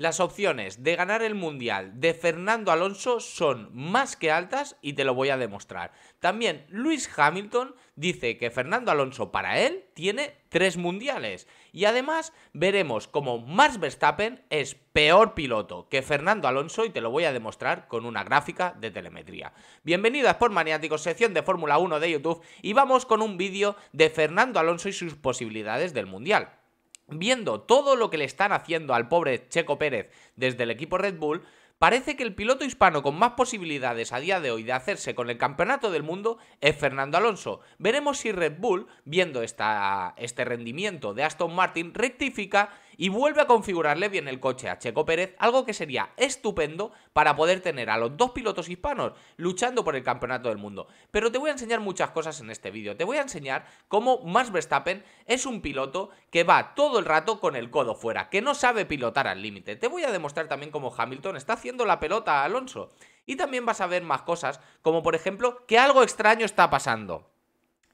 Las opciones de ganar el Mundial de Fernando Alonso son más que altas y te lo voy a demostrar. También Luis Hamilton dice que Fernando Alonso para él tiene tres mundiales. Y además veremos como Max Verstappen es peor piloto que Fernando Alonso y te lo voy a demostrar con una gráfica de telemetría. Bienvenidos por Sport Maniáticos, sección de Fórmula 1 de YouTube y vamos con un vídeo de Fernando Alonso y sus posibilidades del Mundial viendo todo lo que le están haciendo al pobre Checo Pérez desde el equipo Red Bull, parece que el piloto hispano con más posibilidades a día de hoy de hacerse con el campeonato del mundo es Fernando Alonso. Veremos si Red Bull, viendo esta, este rendimiento de Aston Martin, rectifica y vuelve a configurarle bien el coche a Checo Pérez, algo que sería estupendo para poder tener a los dos pilotos hispanos luchando por el campeonato del mundo. Pero te voy a enseñar muchas cosas en este vídeo. Te voy a enseñar cómo Max Verstappen es un piloto que va todo el rato con el codo fuera, que no sabe pilotar al límite. Te voy a demostrar también cómo Hamilton está haciendo la pelota a Alonso. Y también vas a ver más cosas, como por ejemplo que algo extraño está pasando.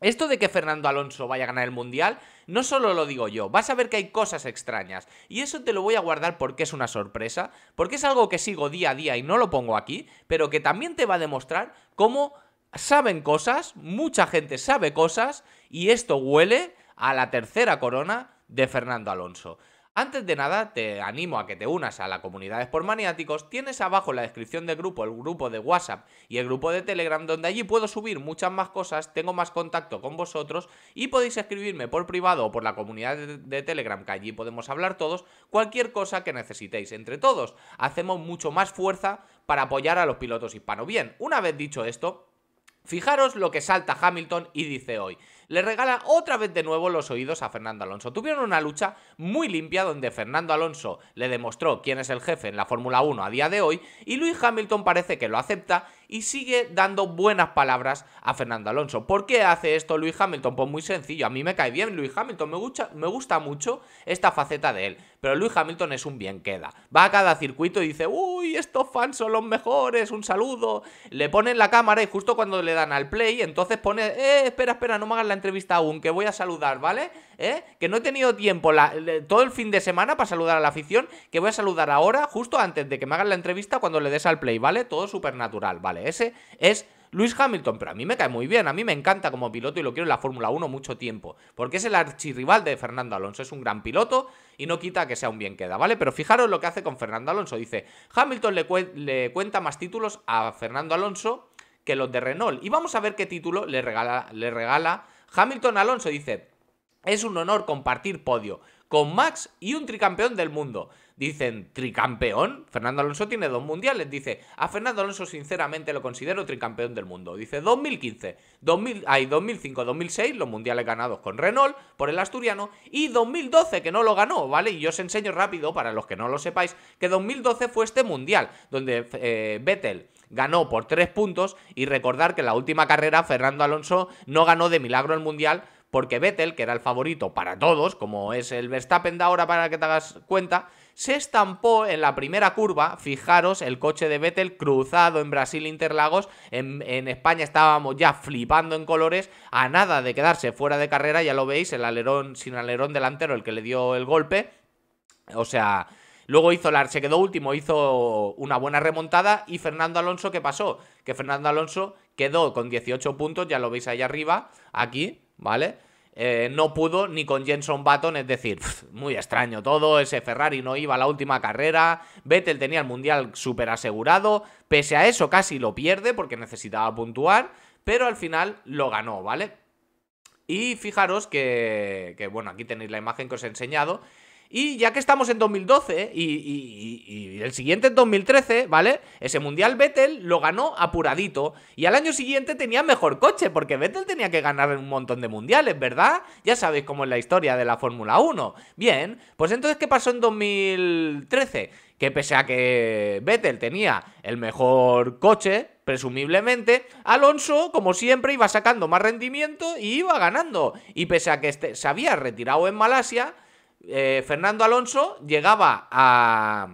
Esto de que Fernando Alonso vaya a ganar el Mundial, no solo lo digo yo, vas a ver que hay cosas extrañas. Y eso te lo voy a guardar porque es una sorpresa, porque es algo que sigo día a día y no lo pongo aquí, pero que también te va a demostrar cómo saben cosas, mucha gente sabe cosas, y esto huele a la tercera corona de Fernando Alonso. Antes de nada, te animo a que te unas a la comunidad de maniáticos. Tienes abajo en la descripción del grupo el grupo de WhatsApp y el grupo de Telegram, donde allí puedo subir muchas más cosas, tengo más contacto con vosotros y podéis escribirme por privado o por la comunidad de, Telegram, que allí podemos hablar todos, cualquier cosa que necesitéis. Entre todos, hacemos mucho más fuerza para apoyar a los pilotos hispano. Bien, una vez dicho esto, fijaros lo que salta Hamilton y dice hoy le regala otra vez de nuevo los oídos a Fernando Alonso. Tuvieron una lucha muy limpia donde Fernando Alonso le demostró quién es el jefe en la Fórmula 1 a día de hoy y Luis Hamilton parece que lo acepta y sigue dando buenas palabras a Fernando Alonso. ¿Por qué hace esto Luis Hamilton? Pues muy sencillo, a mí me cae bien Luis Hamilton, me gusta, me gusta mucho esta faceta de él, pero Luis Hamilton es un bien queda. Va a cada circuito y dice, uy, estos fans son los mejores, un saludo, le ponen la cámara y justo cuando le dan al play, entonces pone, eh, espera, espera, no me hagas la entrevista aún, que voy a saludar, ¿vale? ¿Eh? Que no he tenido tiempo todo el fin de semana para saludar a la afición, que voy a saludar ahora, justo antes de que me hagan la entrevista, cuando le des al play, ¿vale? Todo súper natural, ¿vale? Ese es Luis Hamilton, pero a mí me cae muy bien, a mí me encanta como piloto y lo quiero en la Fórmula 1 mucho tiempo, porque es el archirrival de Fernando Alonso, es un gran piloto y no quita que sea un bien queda, ¿vale? Pero fijaros lo que hace con Fernando Alonso, dice, Hamilton le, le cuenta más títulos a Fernando Alonso que los de Renault, y vamos a ver qué título le regala, le regala Hamilton Alonso dice, es un honor compartir podio con Max y un tricampeón del mundo. Dicen, ¿tricampeón? Fernando Alonso tiene dos mundiales. Dice, a Fernando Alonso sinceramente lo considero tricampeón del mundo. Dice, 2015, 2000, 2005, 2006, los mundiales ganados con Renault por el asturiano y 2012 que no lo ganó, ¿vale? Y yo os enseño rápido, para los que no lo sepáis, que 2012 fue este mundial donde eh, Vettel ganó por tres puntos y recordar que en la última carrera Fernando Alonso no ganó de milagro el Mundial porque Vettel, que era el favorito para todos, como es el Verstappen de ahora para que te hagas cuenta, se estampó en la primera curva, fijaros, el coche de Vettel cruzado en Brasil Interlagos, en, en, España estábamos ya flipando en colores, a nada de quedarse fuera de carrera, ya lo veis, el alerón sin alerón delantero, el que le dio el golpe, o sea, Luego hizo Lar, se quedó último, hizo una buena remontada. Y Fernando Alonso, ¿qué pasó? Que Fernando Alonso quedó con 18 puntos, ya lo veis ahí arriba, aquí, ¿vale? Eh, no pudo ni con Jenson Button, es decir, muy extraño todo, ese Ferrari no iba a la última carrera, Vettel tenía el Mundial súper asegurado, pese a eso casi lo pierde porque necesitaba puntuar, pero al final lo ganó, ¿vale? Y fijaros que, que, bueno, aquí tenéis la imagen que os he enseñado, y ya que estamos en 2012 y, el siguiente en 2013, ¿vale? Ese Mundial Vettel lo ganó apuradito y al año siguiente tenía mejor coche porque Vettel tenía que ganar un montón de mundiales, ¿verdad? Ya sabéis cómo es la historia de la Fórmula 1. Bien, pues entonces, ¿qué pasó en 2013? Que pese a que Vettel tenía el mejor coche, presumiblemente, Alonso, como siempre, iba sacando más rendimiento y iba ganando. Y pese a que este se había retirado en Malasia, eh, Fernando Alonso llegaba a,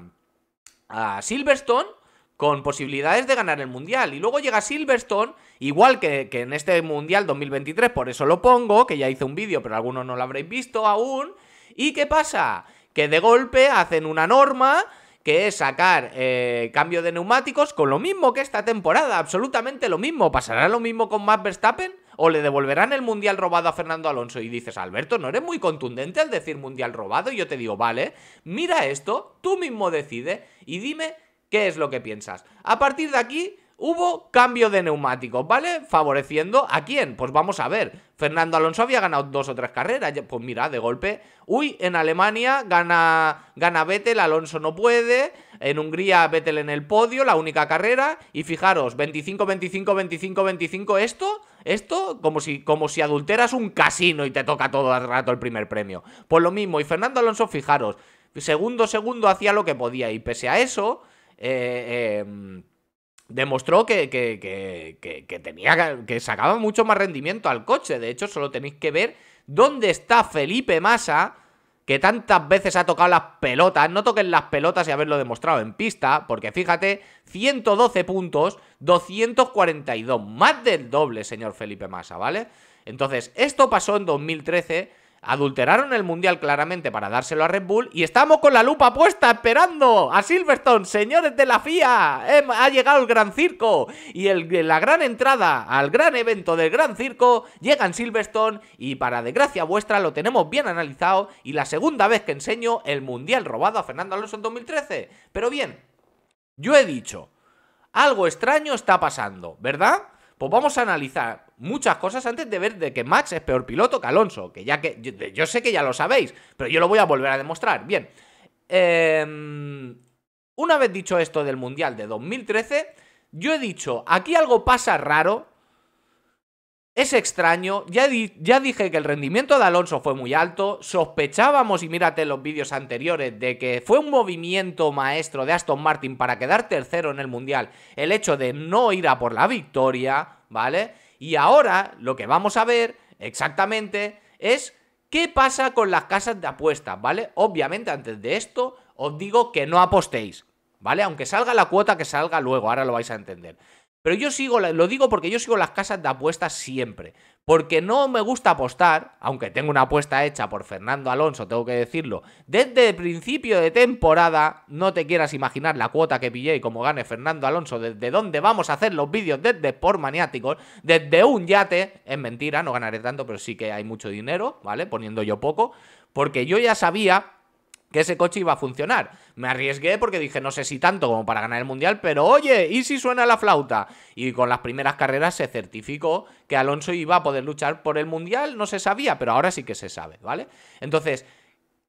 a Silverstone con posibilidades de ganar el Mundial. Y luego llega Silverstone, igual que, en este Mundial 2023, por eso lo pongo, que ya hice un vídeo, pero algunos no lo habréis visto aún. ¿Y qué pasa? Que de golpe hacen una norma que es sacar eh, cambio de neumáticos con lo mismo que esta temporada, absolutamente lo mismo. ¿Pasará lo mismo con Max Verstappen? o le devolverán el Mundial robado a Fernando Alonso y dices, Alberto, no eres muy contundente al decir Mundial robado y yo te digo, vale, mira esto, tú mismo decide y dime qué es lo que piensas. A partir de aquí... Hubo cambio de neumáticos, ¿vale? Favoreciendo a quién. Pues vamos a ver. Fernando Alonso había ganado dos o tres carreras. Pues mira, de golpe. Uy, en Alemania gana, gana Vettel, Alonso no puede. En Hungría Vettel en el podio, la única carrera. Y fijaros, 25, 25, 25, 25. Esto esto como si, como si adulteras un casino y te toca todo el rato el primer premio. Pues lo mismo, y Fernando Alonso, fijaros, segundo, segundo hacía lo que podía, y pese a eso, eh, em, demostró que, que, tenía que sacaba mucho más rendimiento al coche. De hecho, solo tenéis que ver dónde está Felipe Massa que tantas veces ha tocado las pelotas, no toquen las pelotas y haberlo demostrado en pista, porque fíjate, 112 puntos, 242, más del doble, señor Felipe Massa, ¿vale? Entonces, esto pasó en 2013 Adulteraron el mundial claramente para dárselo a Red Bull y estamos con la lupa puesta esperando a Silverstone, señores de la FIA. Em, ha llegado el gran circo y la gran entrada al gran evento del gran circo llega en Silverstone y para desgracia vuestra lo tenemos bien analizado y la segunda vez que enseño el mundial robado a Fernando Alonso en 2013. Pero bien, yo he dicho, algo extraño está pasando, ¿verdad? Pues vamos a analizar muchas cosas antes de ver de que Max es peor piloto que Alonso, que ya que yo, sé que ya lo sabéis, pero yo lo voy a volver a demostrar. Bien, em, una vez dicho esto del Mundial de 2013, yo he dicho, aquí algo pasa raro, es extraño, ya, ya dije que el rendimiento de Alonso fue muy alto, sospechábamos, y mírate los vídeos anteriores, de que fue un movimiento maestro de Aston Martin para quedar tercero en el Mundial, el hecho de no ir a por la victoria, ¿vale? Y ahora lo que vamos a ver exactamente es qué pasa con las casas de apuestas, ¿vale? Obviamente antes de esto os digo que no apostéis, ¿vale? Aunque salga la cuota que salga luego, ahora lo vais a entender. Pero yo sigo, lo digo porque yo sigo las casas de apuestas siempre. Porque no me gusta apostar, aunque tengo una apuesta hecha por Fernando Alonso, tengo que decirlo. Desde el principio de temporada, no te quieras imaginar la cuota que pillé y cómo gane Fernando Alonso, desde dónde vamos a hacer los vídeos desde por maniáticos, desde un yate. Es mentira, no ganaré tanto, pero sí que hay mucho dinero, ¿vale? Poniendo yo poco. Porque yo ya sabía que ese coche iba a funcionar. Me arriesgué porque dije, no sé si tanto como para ganar el mundial, pero oye, ¿y si suena la flauta? Y con las primeras carreras se certificó que Alonso iba a poder luchar por el mundial, no se sabía, pero ahora sí que se sabe, ¿vale? Entonces,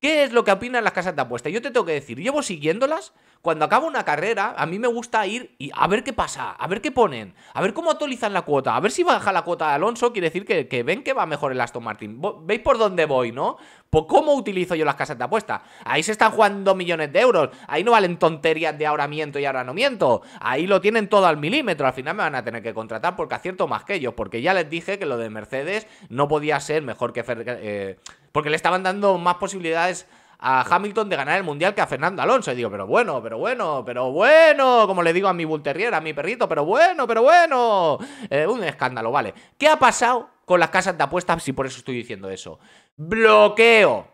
¿Qué es lo que opinan las casas de apuesta? Yo te tengo que decir, llevo siguiéndolas. Cuando acabo una carrera, a mí me gusta ir y a ver qué pasa, a ver qué ponen, a ver cómo actualizan la cuota, a ver si baja la cuota de Alonso, quiere decir que, ven que va mejor el Aston Martin. ¿Veis por dónde voy, no? ¿Por pues, cómo utilizo yo las casas de apuesta? Ahí se están jugando millones de euros, ahí no valen tonterías de ahora miento y ahora no miento, ahí lo tienen todo al milímetro, al final me van a tener que contratar porque acierto más que ellos, porque ya les dije que lo de Mercedes no podía ser mejor que... Fer eh, porque le estaban dando más posibilidades a Hamilton de ganar el mundial que a Fernando Alonso. Y digo, pero bueno, pero bueno, pero bueno, como le digo a mi Terrier, a mi perrito, pero bueno, pero bueno. Eh, un escándalo, vale. ¿Qué ha pasado con las casas de apuestas si por eso estoy diciendo eso? Bloqueo.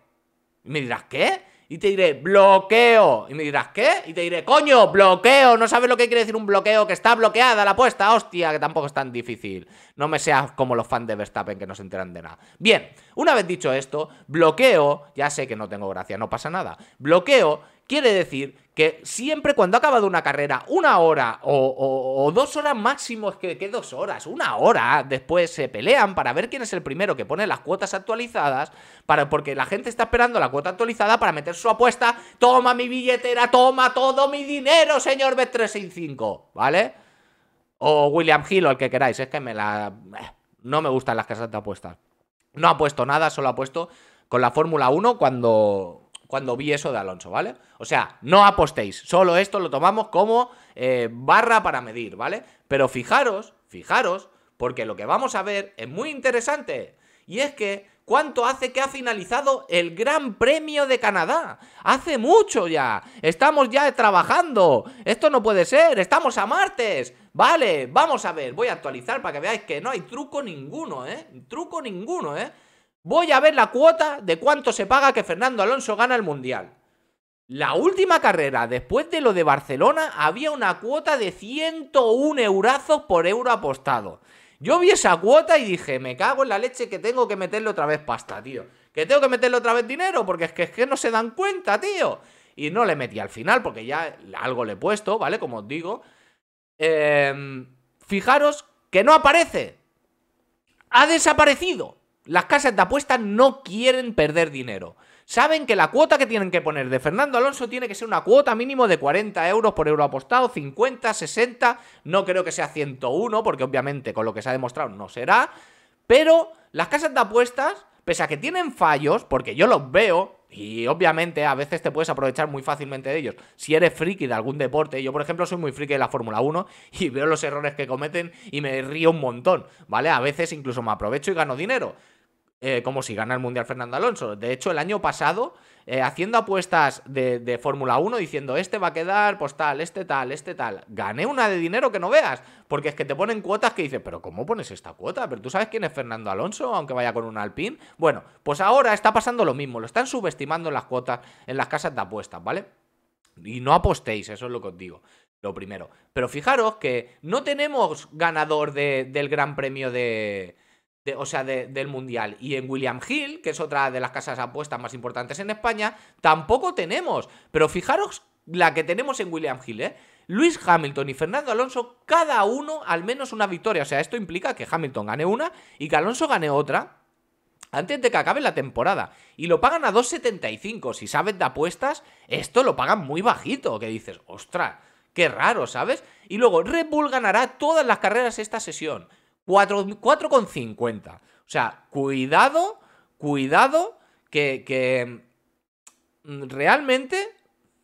me dirás, ¿qué? y te diré bloqueo. Y me dirás, ¿qué? Y te diré, coño, bloqueo. No sabes lo que quiere decir un bloqueo, que está bloqueada la apuesta. Hostia, que tampoco es tan difícil. No me seas como los fans de Verstappen que no se enteran de nada. Bien, una vez dicho esto, bloqueo, ya sé que no tengo gracia, no pasa nada. Bloqueo Quiere decir que siempre cuando ha acabado una carrera, una hora o, dos horas máximo, es que, dos horas, una hora después se pelean para ver quién es el primero que pone las cuotas actualizadas, para, porque la gente está esperando la cuota actualizada para meter su apuesta, toma mi billetera, toma todo mi dinero, señor B365, ¿vale? O William Hill o el que queráis, es que me la... Eh, no me gustan las casas de apuestas. No ha puesto nada, solo ha puesto con la Fórmula 1 cuando cuando vi eso de Alonso, ¿vale? O sea, no apostéis, solo esto lo tomamos como eh, barra para medir, ¿vale? Pero fijaros, fijaros, porque lo que vamos a ver es muy interesante. Y es que, ¿cuánto hace que ha finalizado el Gran Premio de Canadá? Hace mucho ya. Estamos ya trabajando. Esto no puede ser. Estamos a martes. Vale, vamos a ver. Voy a actualizar para que veáis que no hay truco ninguno, ¿eh? Truco ninguno, ¿eh? Voy a ver la cuota de cuánto se paga que Fernando Alonso gana el Mundial. La última carrera, después de lo de Barcelona, había una cuota de 101 eurazos por euro apostado. Yo vi esa cuota y dije, me cago en la leche que tengo que meterle otra vez pasta, tío. Que tengo que meterle otra vez dinero, porque es que, es que no se dan cuenta, tío. Y no le metí al final, porque ya algo le he puesto, ¿vale? Como os digo. Em, fijaros que no aparece. Ha desaparecido. Las casas de apuestas no quieren perder dinero. Saben que la cuota que tienen que poner de Fernando Alonso tiene que ser una cuota mínimo de 40 euros por euro apostado, 50, 60, no creo que sea 101, porque obviamente con lo que se ha demostrado no será. Pero las casas de apuestas, pese a que tienen fallos, porque yo los veo, y obviamente a veces te puedes aprovechar muy fácilmente de ellos. Si eres friki de algún deporte, yo por ejemplo soy muy friki de la Fórmula 1 y veo los errores que cometen y me río un montón, ¿vale? A veces incluso me aprovecho y gano dinero. Eh, como si gana el Mundial Fernando Alonso. De hecho, el año pasado, eh, haciendo apuestas de, Fórmula 1, diciendo este va a quedar, pues tal, este tal, este tal, gané una de dinero que no veas, porque es que te ponen cuotas que dices, pero ¿cómo pones esta cuota? Pero tú sabes quién es Fernando Alonso, aunque vaya con un Alpine. Bueno, pues ahora está pasando lo mismo, lo están subestimando las cuotas, en las casas de apuestas, ¿vale? Y no apostéis, eso es lo que os digo lo primero. Pero fijaros que no tenemos ganador del Gran Premio de, o sea, del Mundial. Y en William Hill, que es otra de las casas apuestas más importantes en España, tampoco tenemos. Pero fijaros la que tenemos en William Hill, ¿eh? Luis Hamilton y Fernando Alonso, cada uno al menos una victoria. O sea, esto implica que Hamilton gane una y que Alonso gane otra antes de que acabe la temporada. Y lo pagan a 2,75. Si sabes de apuestas, esto lo pagan muy bajito. Que dices, ostras, qué raro, ¿sabes? Y luego Red Bull ganará todas las carreras esta sesión. 4,50. O sea, cuidado, cuidado, que, mm, realmente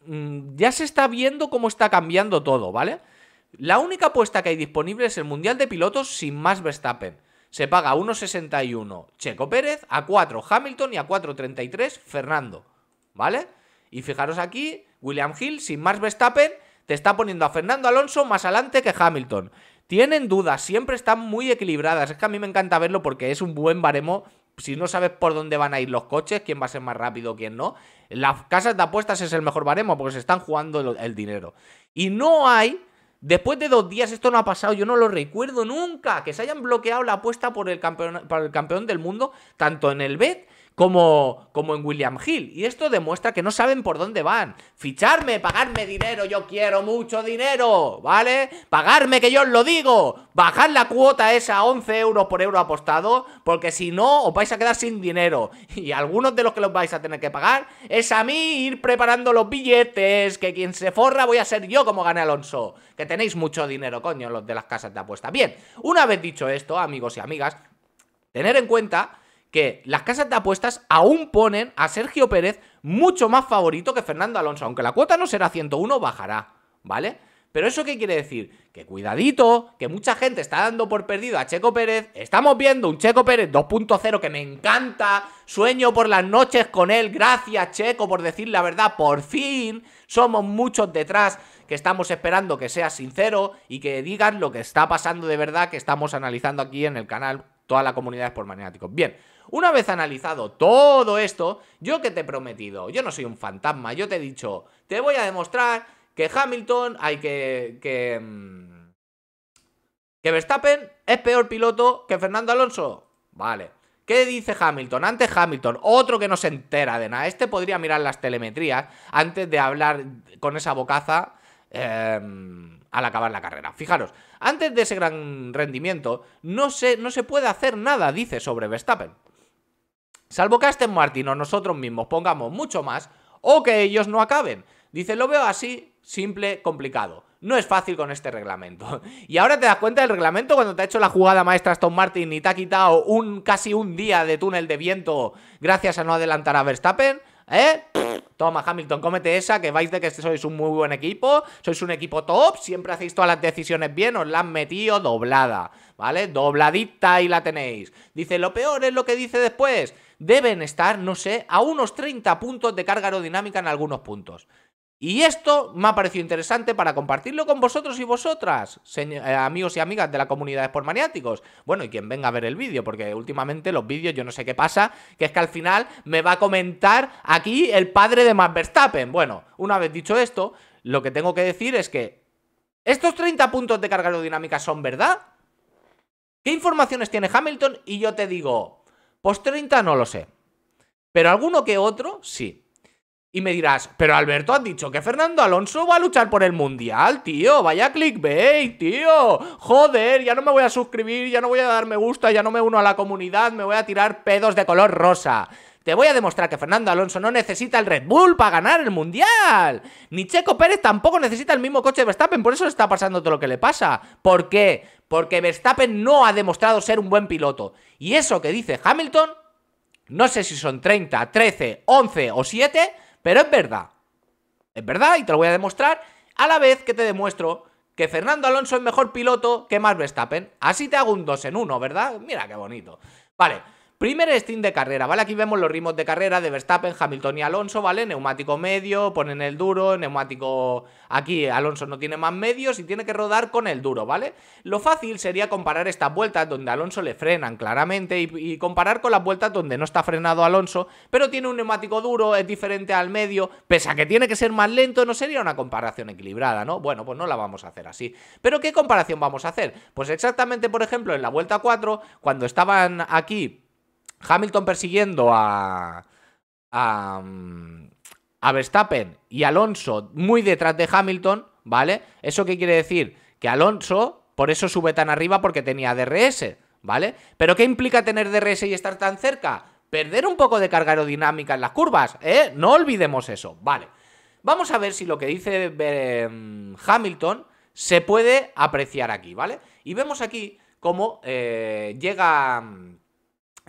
mm, ya se está viendo cómo está cambiando todo, ¿vale? La única apuesta que hay disponible es el Mundial de Pilotos sin más Verstappen. Se paga a 1,61 Checo Pérez, a 4 Hamilton y a 4,33 Fernando, ¿vale? Y fijaros aquí, William Hill sin más Verstappen te está poniendo a Fernando Alonso más adelante que Hamilton. Tienen dudas, siempre están muy equilibradas. Es que a mí me encanta verlo porque es un buen baremo si no sabes por dónde van a ir los coches, quién va a ser más rápido, quién no, las casas de apuestas es el mejor baremo porque se están jugando el, dinero. Y no hay, después de dos días, esto no ha pasado, yo no lo recuerdo nunca, que se hayan bloqueado la apuesta por el campeón, el campeón del mundo, tanto en el BET como, como en William Hill. Y esto demuestra que no saben por dónde van. Ficharme, pagarme dinero, yo quiero mucho dinero, ¿vale? Pagarme, que yo os lo digo. Bajar la cuota esa a 11 euros por euro apostado, porque si no, os vais a quedar sin dinero. Y algunos de los que los vais a tener que pagar es a mí ir preparando los billetes, que quien se forra voy a ser yo como gane Alonso. Que tenéis mucho dinero, coño, los de las casas de apuesta. Bien, una vez dicho esto, amigos y amigas, tener en cuenta que las casas de apuestas aún ponen a Sergio Pérez mucho más favorito que Fernando Alonso, aunque la cuota no será 101, bajará, ¿vale? Pero eso qué quiere decir? Que cuidadito, que mucha gente está dando por perdido a Checo Pérez. Estamos viendo un Checo Pérez 2.0 que me encanta. Sueño por las noches con él. Gracias Checo por decir la verdad. Por fin somos muchos detrás que estamos esperando que sea sincero y que digan lo que está pasando de verdad que estamos analizando aquí en el canal toda la comunidad por maniáticos. Bien, una vez analizado todo esto, yo que te he prometido, yo no soy un fantasma, yo te he dicho, te voy a demostrar que Hamilton hay que... que mm, que Verstappen es peor piloto que Fernando Alonso. Vale. ¿Qué dice Hamilton? Antes Hamilton, otro que no se entera de nada. Este podría mirar las telemetrías antes de hablar con esa bocaza em, al acabar la carrera. Fijaros, antes de ese gran rendimiento no se, no se puede hacer nada, dice sobre Verstappen. Salvo que Aston Martin o nosotros mismos pongamos mucho más o que ellos no acaben. Dice, lo veo así, simple, complicado. No es fácil con este reglamento. Y ahora te das cuenta del reglamento cuando te ha hecho la jugada maestra Aston Martin y te ha quitado un, casi un día de túnel de viento gracias a no adelantar a Verstappen. ¿Eh? Toma, Hamilton, cómete esa, que vais de que sois un muy buen equipo, sois un equipo top, siempre hacéis todas las decisiones bien, os la han metido doblada, ¿vale? Dobladita y la tenéis. Dice, lo peor es lo que dice después deben estar, no sé, a unos 30 puntos de carga aerodinámica en algunos puntos. Y esto me ha parecido interesante para compartirlo con vosotros y vosotras, eh, amigos y amigas de la comunidad de Maniáticos. Bueno, y quien venga a ver el vídeo, porque últimamente los vídeos yo no sé qué pasa, que es que al final me va a comentar aquí el padre de Max Verstappen. Bueno, una vez dicho esto, lo que tengo que decir es que estos 30 puntos de carga aerodinámica son verdad. ¿Qué informaciones tiene Hamilton? Y yo te digo, Post pues 30 no lo sé. Pero alguno que otro, sí. Y me dirás, pero Alberto has dicho que Fernando Alonso va a luchar por el Mundial, tío. Vaya clickbait, tío. Joder, ya no me voy a suscribir, ya no voy a dar me gusta, ya no me uno a la comunidad, me voy a tirar pedos de color rosa. Te voy a demostrar que Fernando Alonso no necesita el Red Bull para ganar el Mundial. Ni Checo Pérez tampoco necesita el mismo coche de Verstappen, por eso le está pasando todo lo que le pasa. ¿Por qué? Porque Verstappen no ha demostrado ser un buen piloto. Y eso que dice Hamilton, no sé si son 30, 13, 11 o 7, pero es verdad. Es verdad y te lo voy a demostrar a la vez que te demuestro que Fernando Alonso es mejor piloto que más Verstappen. Así te hago un 2 en uno, ¿verdad? Mira qué bonito. Vale, Primer stint de carrera, ¿vale? Aquí vemos los ritmos de carrera de Verstappen, Hamilton y Alonso, ¿vale? Neumático medio, ponen el duro, neumático... Aquí Alonso no tiene más medios y tiene que rodar con el duro, ¿vale? Lo fácil sería comparar estas vueltas donde Alonso le frenan claramente y, y comparar con las vueltas donde no está frenado Alonso, pero tiene un neumático duro, es diferente al medio, pese a que tiene que ser más lento, no sería una comparación equilibrada, ¿no? Bueno, pues no la vamos a hacer así. ¿Pero qué comparación vamos a hacer? Pues exactamente, por ejemplo, en la vuelta 4, cuando estaban aquí Hamilton persiguiendo a, a, mm, a Verstappen y Alonso muy detrás de Hamilton, ¿vale? ¿Eso qué quiere decir? Que Alonso, por eso sube tan arriba porque tenía DRS, ¿vale? ¿Pero qué implica tener DRS y estar tan cerca? Perder un poco de carga aerodinámica en las curvas, ¿eh? No olvidemos eso, ¿vale? Vamos a ver si lo que dice em, Hamilton se puede apreciar aquí, ¿vale? Y vemos aquí cómo eh, llega mm,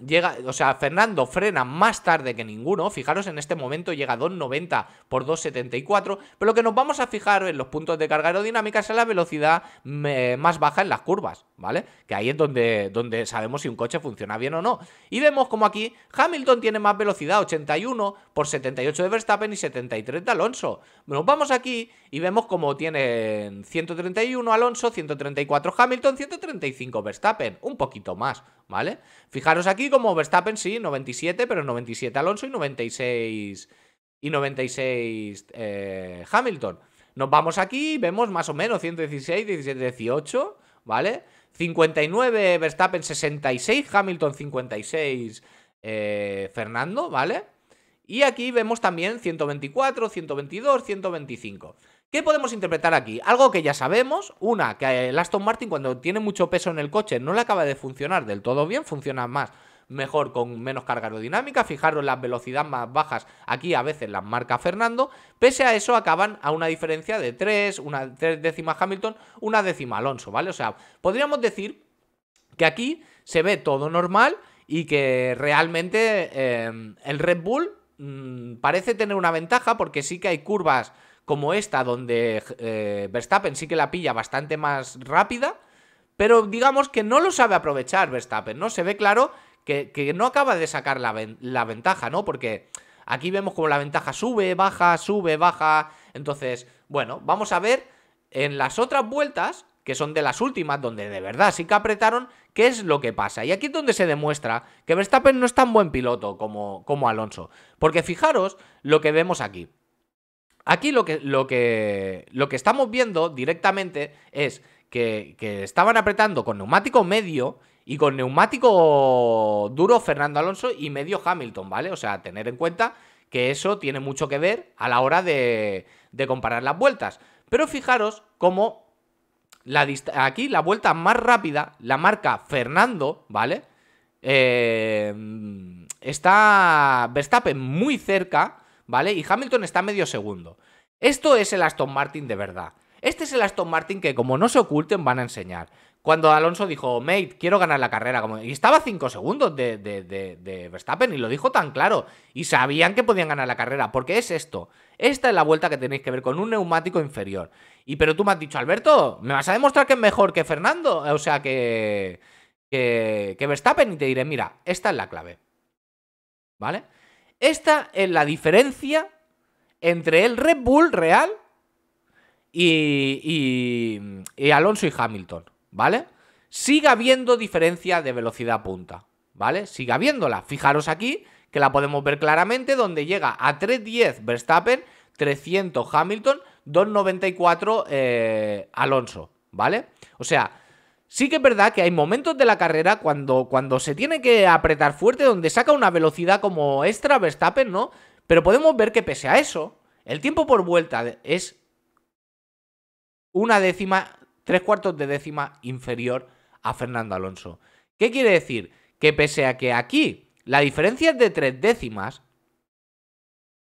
Llega, o sea, Fernando frena más tarde que ninguno. Fijaros, en este momento llega a 2.90 por 2.74. Pero lo que nos vamos a fijar en los puntos de carga aerodinámica es la velocidad más baja en las curvas, ¿vale? Que ahí es donde, donde sabemos si un coche funciona bien o no. Y vemos como aquí Hamilton tiene más velocidad, 81 por 78 de Verstappen y 73 de Alonso. Nos vamos aquí y vemos como tiene 131 Alonso, 134 Hamilton, 135 Verstappen. Un poquito más, ¿vale? Fijaros aquí como Verstappen sí, 97, pero 97 Alonso y 96 y 96 eh, Hamilton. Nos vamos aquí, vemos más o menos 116, 17, 18, ¿vale? 59 Verstappen, 66 Hamilton, 56 eh, Fernando, ¿vale? Y aquí vemos también 124, 122, 125. ¿Qué podemos interpretar aquí? Algo que ya sabemos, una, que eh, el Aston Martin cuando tiene mucho peso en el coche no le acaba de funcionar del todo bien, funciona más mejor con menos carga aerodinámica, fijaros las velocidades más bajas, aquí a veces las marca Fernando, pese a eso acaban a una diferencia de 3, una 3 décima Hamilton, una décima Alonso, ¿vale? O sea, podríamos decir que aquí se ve todo normal y que realmente eh, el Red Bull mm, parece tener una ventaja porque sí que hay curvas como esta, donde eh, Verstappen sí que la pilla bastante más rápida, pero digamos que no lo sabe aprovechar Verstappen, ¿no? Se ve claro que, no acaba de sacar la, ventaja, ¿no? Porque aquí vemos como la ventaja sube, baja, sube, baja. Entonces, bueno, vamos a ver en las otras vueltas, que son de las últimas, donde de verdad sí que apretaron, qué es lo que pasa. Y aquí es donde se demuestra que Verstappen no es tan buen piloto como Alonso. Porque fijaros lo que vemos aquí. Aquí lo que, lo que, lo que estamos viendo directamente es que, estaban apretando con neumático medio y con neumático duro Fernando Alonso y medio Hamilton, ¿vale? O sea, tener en cuenta que eso tiene mucho que ver a la hora de, comparar las vueltas. Pero fijaros cómo aquí la vuelta más rápida la marca Fernando, ¿vale? Eh, está Verstappen muy cerca ¿vale? Y Hamilton está medio segundo. Esto es el Aston Martin de verdad. Este es el Aston Martin que, como no se oculten, van a enseñar. Cuando Alonso dijo, mate, quiero ganar la carrera, y estaba 5 segundos de, Verstappen, y lo dijo tan claro, y sabían que podían ganar la carrera, porque es esto. Esta es la vuelta que tenéis que ver con un neumático inferior. Y pero tú me has dicho, Alberto, ¿me vas a demostrar que es mejor que Fernando? O sea, que, que Verstappen, y te diré, mira, esta es la clave. ¿Vale? Esta es la diferencia entre el Red Bull real y, Alonso y Hamilton, ¿vale? Sigue habiendo diferencia de velocidad punta, ¿vale? Sigue habiéndola. Fijaros aquí que la podemos ver claramente donde llega a 3.10 Verstappen, 300 Hamilton, 2.94 eh, Alonso, ¿vale? O sea, Sí que es verdad que hay momentos de la carrera cuando, cuando se tiene que apretar fuerte, donde saca una velocidad como extra Verstappen, ¿no? Pero podemos ver que pese a eso, el tiempo por vuelta es una décima, tres cuartos de décima inferior a Fernando Alonso. ¿Qué quiere decir? Que pese a que aquí la diferencia es de tres décimas,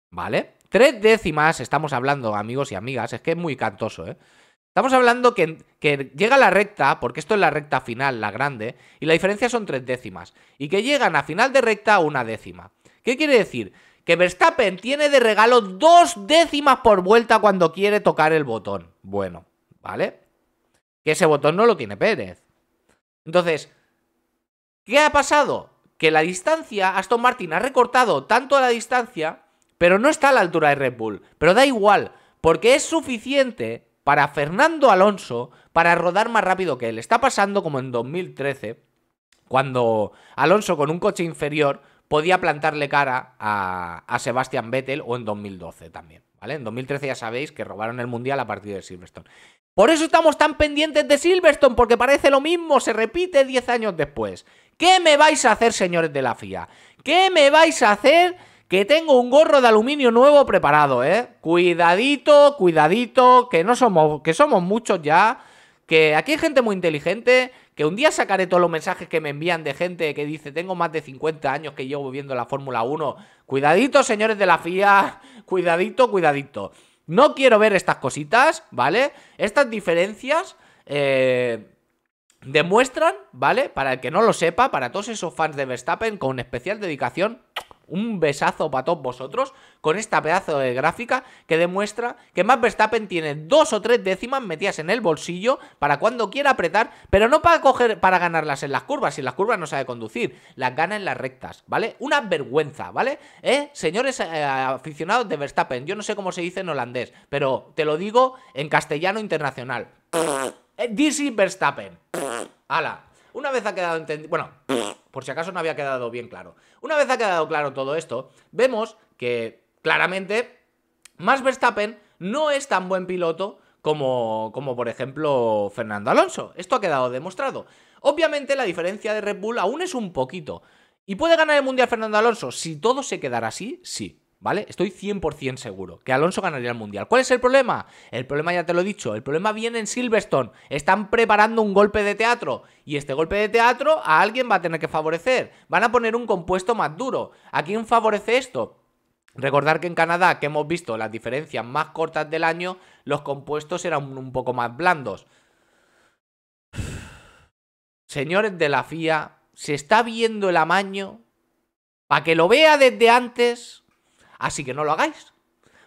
¿vale? Tres décimas, estamos hablando, amigos y amigas, es que es muy cantoso, ¿eh? Estamos hablando que, llega la recta, porque esto es la recta final, la grande, y la diferencia son tres décimas, y que llegan a final de recta una décima. ¿Qué quiere decir? que Verstappen tiene de regalo dos décimas por vuelta cuando quiere tocar el botón. Bueno, ¿vale? Que ese botón no lo tiene Pérez. Entonces, ¿qué ha pasado? Que la distancia, Aston Martin ha recortado tanto la distancia, pero no está a la altura de Red Bull. Pero da igual, porque es suficiente para Fernando Alonso para rodar más rápido que él. Está pasando como en 2013, cuando Alonso con un coche inferior podía plantarle cara a, a Sebastian Vettel o en 2012 también. ¿Vale? En 2013 ya sabéis que robaron el Mundial a partir de Silverstone. Por eso estamos tan pendientes de Silverstone, porque parece lo mismo, se repite 10 años después. ¿Qué me vais a hacer, señores de la FIA? ¿Qué me vais a hacer que tengo un gorro de aluminio nuevo preparado, ¿eh? Cuidadito, cuidadito, que no somos, que somos muchos ya, que aquí hay gente muy inteligente, que un día sacaré todos los mensajes que me envían de gente que dice, tengo más de 50 años que llevo viendo la Fórmula 1. Cuidadito, señores de la FIA, cuidadito, cuidadito. No quiero ver estas cositas, ¿vale? Estas diferencias eh, demuestran, ¿vale? Para el que no lo sepa, para todos esos fans de Verstappen, con especial dedicación un besazo para todos vosotros con esta pedazo de gráfica que demuestra que Max Verstappen tiene dos o tres décimas metidas en el bolsillo para cuando quiera apretar, pero no para coger para ganarlas en las curvas, si en las curvas no sabe conducir, las gana en las rectas, ¿vale? Una vergüenza, ¿vale? ¿Eh? Señores eh, aficionados de Verstappen, yo no sé cómo se dice en holandés, pero te lo digo en castellano internacional. Dizzy eh, Verstappen. Ala. Una vez ha quedado entendido. Bueno, por si acaso no había quedado bien claro. Una vez ha quedado claro todo esto, vemos que claramente Max Verstappen no es tan buen piloto como, como por ejemplo Fernando Alonso. Esto ha quedado demostrado. Obviamente la diferencia de Red Bull aún es un poquito. ¿Y puede ganar el Mundial Fernando Alonso? Si todo se quedara así, sí. ¿vale? Estoy 100% seguro que Alonso ganaría el Mundial. ¿Cuál es el problema? El problema ya te lo he dicho, el problema viene en Silverstone. Están preparando un golpe de teatro y este golpe de teatro a alguien va a tener que favorecer. Van a poner un compuesto más duro. ¿A quién favorece esto? Recordar que en Canadá, que hemos visto las diferencias más cortas del año, los compuestos eran un poco más blandos. Señores de la FIA, se está viendo el amaño. Para que lo vea desde antes, Así que no lo hagáis.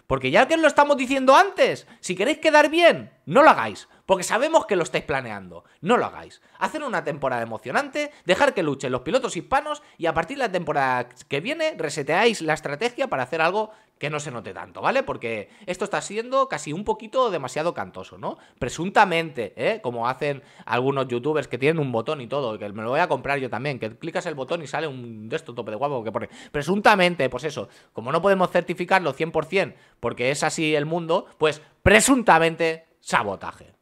Porque ya que os lo estamos diciendo antes, si queréis quedar bien, no lo hagáis. Porque sabemos que lo estáis planeando. No lo hagáis. Hacer una temporada emocionante, dejar que luchen los pilotos hispanos y a partir de la temporada que viene reseteáis la estrategia para hacer algo que no se note tanto, ¿vale? Porque esto está siendo casi un poquito demasiado cantoso, ¿no? Presuntamente, ¿eh? Como hacen algunos youtubers que tienen un botón y todo, que me lo voy a comprar yo también, que clicas el botón y sale un de esto tope de guapo que pone. Presuntamente, pues eso, como no podemos certificarlo 100% porque es así el mundo, pues presuntamente sabotaje.